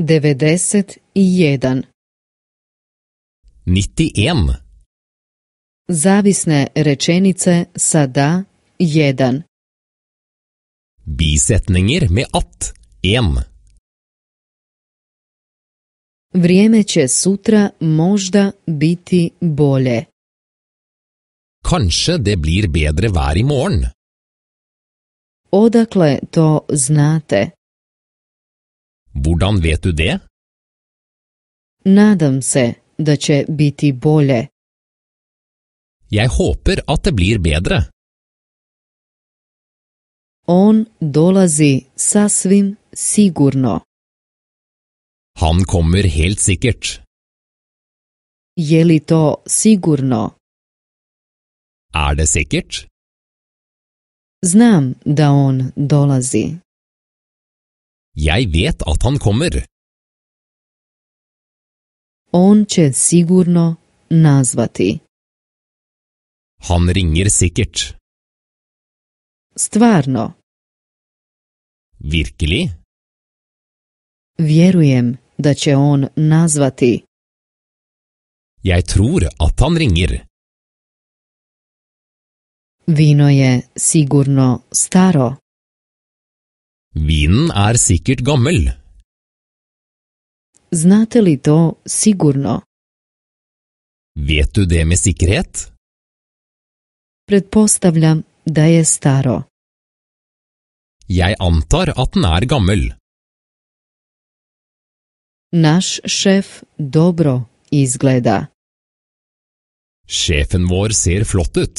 91 91 Zavisne rečenice sa da 1 Bisetninger med at 1 Vrijeme će sutra možda biti bolje. Kanskje det blir bedre vær i morgen. Odakle to znate? Hvordan vet du det? Nadam se da će biti bolje. Jeg håper at det blir bedre. On dolazi sasvim sigurno. Han kommer helt sikkert. Je li to sigurno? Er det sikkert? Znam da on dolazi. Jeg vet at han kommer. On će sigurno nazvati. Han ringer sikkert. Stvarno. Virkelig? Vjerujem da će on nazvati. Jeg tror at han ringer. Vino je sigurno staro. Vinen er sikkert gammel. Znate li to sigurno? Vet du det med sikkerhet? Predpostavljam da je staro. Jeg antar at den er gammel. Naš sjef dobro izgleda. Sjefen vår ser flott ut.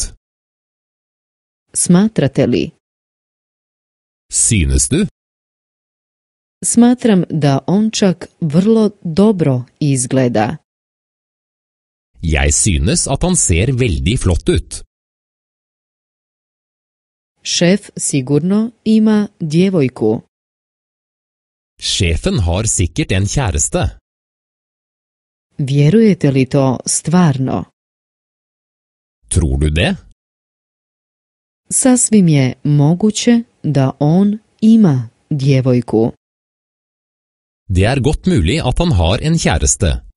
Smatrate li? Synes du? Smatram da on čak vrlo dobro izgleda. Jeg synes at han ser veldig flott ut. Sjef sigurno ima djevojku. Sjefen har sikkert en kjæreste. Vjerujete li to stvarno? Tror du det? sasvim je moguće da on ima djevojku. Det er godt mulig at han har en kjæreste.